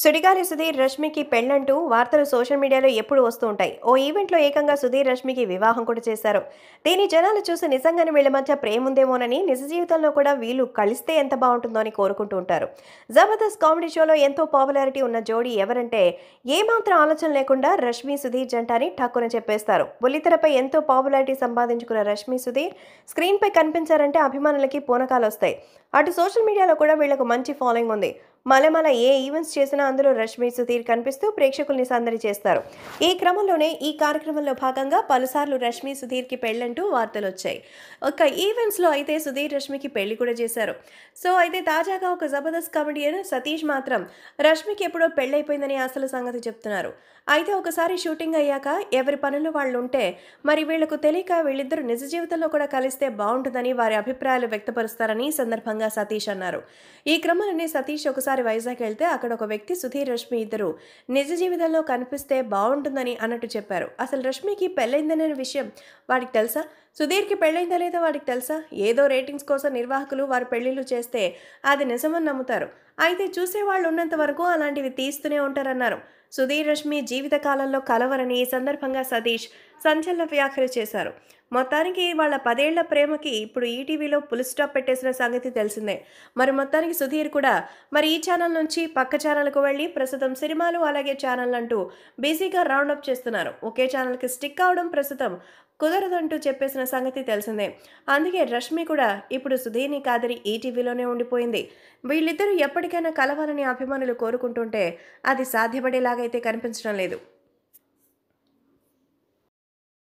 సుడిగాలి సుధీర్ రష్మికి పెళ్ళంటూ వార్తలు సోషల్ మీడియాలో ఎప్పుడు వస్తూ ఉంటాయి ఓ ఈవెంట్లో ఏకంగా సుధీర్ రష్మికి వివాహం కూడా చేశారు దీని జనాలు చూసి నిజంగానే వీళ్ళ మధ్య ప్రేమ ఉందేమోనని నిజ జీవితంలో కూడా వీళ్ళు కలిస్తే ఎంత బాగుంటుందో అని కోరుకుంటూ ఉంటారు జబర్దస్త్ కామెడీ షోలో ఎంతో పాపులారిటీ ఉన్న జోడీ ఎవరంటే ఏమాత్రం ఆలోచన లేకుండా రష్మి సుధీర్ అని ఠక్కున చెప్పేస్తారు బుల్లితెరపై ఎంతో పాపులారిటీ సంపాదించుకున్న రష్మి సుధీర్ స్క్రీన్పై కనిపించారంటే అభిమానులకి పూనకాలు వస్తాయి అటు సోషల్ మీడియాలో కూడా వీళ్లకు మంచి ఫాలోయింగ్ ఉంది మలమల ఏ ఈవెంట్స్ చేసినా అందులో రష్మి సుధీర్ కనిపిస్తూ ప్రేక్షకుల్ని సందడి చేస్తారు ఈ క్రమంలోనే ఈ కార్యక్రమంలో భాగంగా పలుసార్లు రష్మి సుధీర్కి పెళ్ళంటూ వార్తలు వచ్చాయి ఒక ఈవెంట్స్లో అయితే సుధీర్ రష్మికి పెళ్లి కూడా చేశారు సో అయితే తాజాగా ఒక జబర్దస్త్ కామెడియన్ సతీష్ మాత్రం రష్మికి ఎప్పుడో పెళ్ళైపోయిందని అసలు సంగతి చెప్తున్నారు అయితే ఒకసారి షూటింగ్ అయ్యాక ఎవరి పనులు వాళ్ళు ఉంటే మరి వీళ్లకు తెలియక వీళ్ళిద్దరు నిజ జీవితంలో కూడా కలిస్తే బాగుంటుందని వారి అభిప్రాయాలు వ్యక్తపరుస్తారని సందర్భంగా సతీష్ అన్నారు ఈ క్రమంలోనే సతీష్ ఒకసారి ఒకసారి వైజాగ్ వెళ్తే అక్కడ ఒక వ్యక్తి సుధీర్ రష్మి ఇద్దరు నిజ జీవితంలో కనిపిస్తే బాగుంటుందని అన్నట్టు చెప్పారు అసలు రష్మికి పెళ్ళైందనే విషయం వాడికి తెలుసా సుధీర్కి పెళ్ళైందా లేదా వాడికి తెలుసా ఏదో రేటింగ్స్ కోసం నిర్వాహకులు వారి పెళ్లిళ్ళు చేస్తే అది నిజమని నమ్ముతారు అయితే చూసేవాళ్ళు ఉన్నంత వరకు అలాంటివి తీస్తూనే ఉంటారన్నారు సుధీర్ రష్మి జీవితకాలంలో కలవరని ఈ సందర్భంగా సతీష్ సంచలన వ్యాఖ్యలు చేశారు మొత్తానికి వాళ్ళ పదేళ్ల ప్రేమకి ఇప్పుడు ఈటీవీలో పులి స్టాప్ పెట్టేసిన సంగతి తెలిసిందే మరి మొత్తానికి సుధీర్ కూడా మరి ఈ ఛానల్ నుంచి పక్క ఛానల్కు వెళ్ళి ప్రస్తుతం సినిమాలు అలాగే ఛానల్ అంటూ బిజీగా రౌండప్ చేస్తున్నారు ఒకే ఛానల్కి స్టిక్ అవడం ప్రస్తుతం కుదరదంటూ చెప్పేసిన సంగతి తెలిసిందే అందుకే రష్మి కూడా ఇప్పుడు సుధీర్ని కాదరి ఈటీవీలోనే ఉండిపోయింది వీళ్ళిద్దరూ ఎప్పటికైనా కలవాలని అభిమానులు కోరుకుంటుంటే అది సాధ్యపడేలాగైతే కనిపించడం లేదు